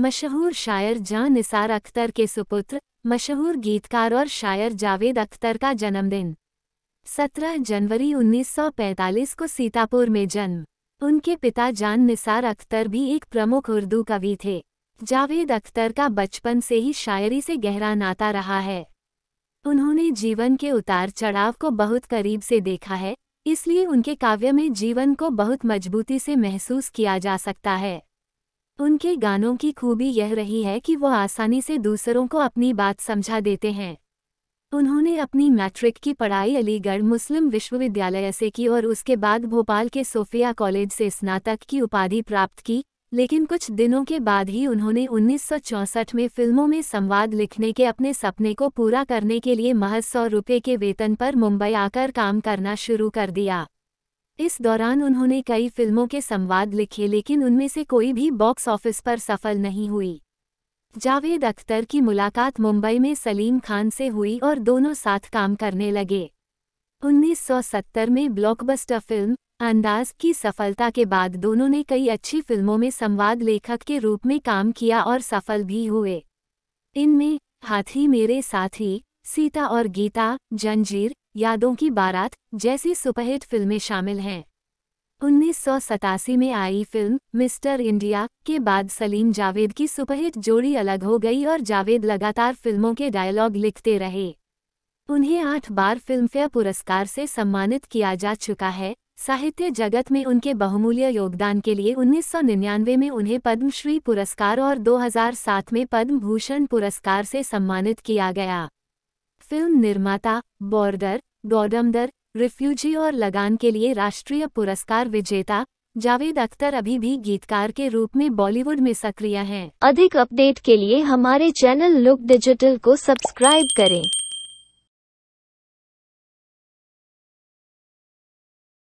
मशहूर शायर जहाँ निसार अख्तर के सुपुत्र मशहूर गीतकार और शायर जावेद अख्तर का जन्मदिन 17 जनवरी 1945 को सीतापुर में जन्म उनके पिता जान निसार अख्तर भी एक प्रमुख उर्दू कवि थे जावेद अख्तर का बचपन से ही शायरी से गहरा नाता रहा है उन्होंने जीवन के उतार चढ़ाव को बहुत करीब से देखा है इसलिए उनके काव्य में जीवन को बहुत मजबूती से महसूस किया जा सकता है उनके गानों की खूबी यह रही है कि वो आसानी से दूसरों को अपनी बात समझा देते हैं उन्होंने अपनी मैट्रिक की पढ़ाई अलीगढ़ मुस्लिम विश्वविद्यालय से की और उसके बाद भोपाल के सोफिया कॉलेज से स्नातक की उपाधि प्राप्त की लेकिन कुछ दिनों के बाद ही उन्होंने 1964 में फिल्मों में संवाद लिखने के अपने सपने को पूरा करने के लिए महज सौ रुपये के वेतन पर मुंबई आकर काम करना शुरू कर दिया इस दौरान उन्होंने कई फिल्मों के संवाद लिखे लेकिन उनमें से कोई भी बॉक्स ऑफिस पर सफल नहीं हुई जावेद अख्तर की मुलाकात मुंबई में सलीम खान से हुई और दोनों साथ काम करने लगे 1970 में ब्लॉकबस्टर फिल्म अंदाज की सफलता के बाद दोनों ने कई अच्छी फिल्मों में संवाद लेखक के रूप में काम किया और सफल भी हुए इनमें हाथी मेरे साथी सीता और गीता जंजीर यादों की बारात जैसी सुपरहिट फिल्में शामिल हैं उन्नीस में आई फिल्म मिस्टर इंडिया के बाद सलीम जावेद की सुपरहिट जोड़ी अलग हो गई और जावेद लगातार फिल्मों के डायलॉग लिखते रहे उन्हें आठ बार फिल्मफेयर पुरस्कार से सम्मानित किया जा चुका है साहित्य जगत में उनके बहुमूल्य योगदान के लिए 1999 में उन्हें पद्मश्री पुरस्कार और 2007 में पद्म भूषण पुरस्कार से सम्मानित किया गया फिल्म निर्माता बॉर्डर गौडमदर रिफ्यूजी और लगान के लिए राष्ट्रीय पुरस्कार विजेता जावेद अख्तर अभी भी गीतकार के रूप में बॉलीवुड में सक्रिय हैं। अधिक अपडेट के लिए हमारे चैनल लुक डिजिटल को सब्सक्राइब करें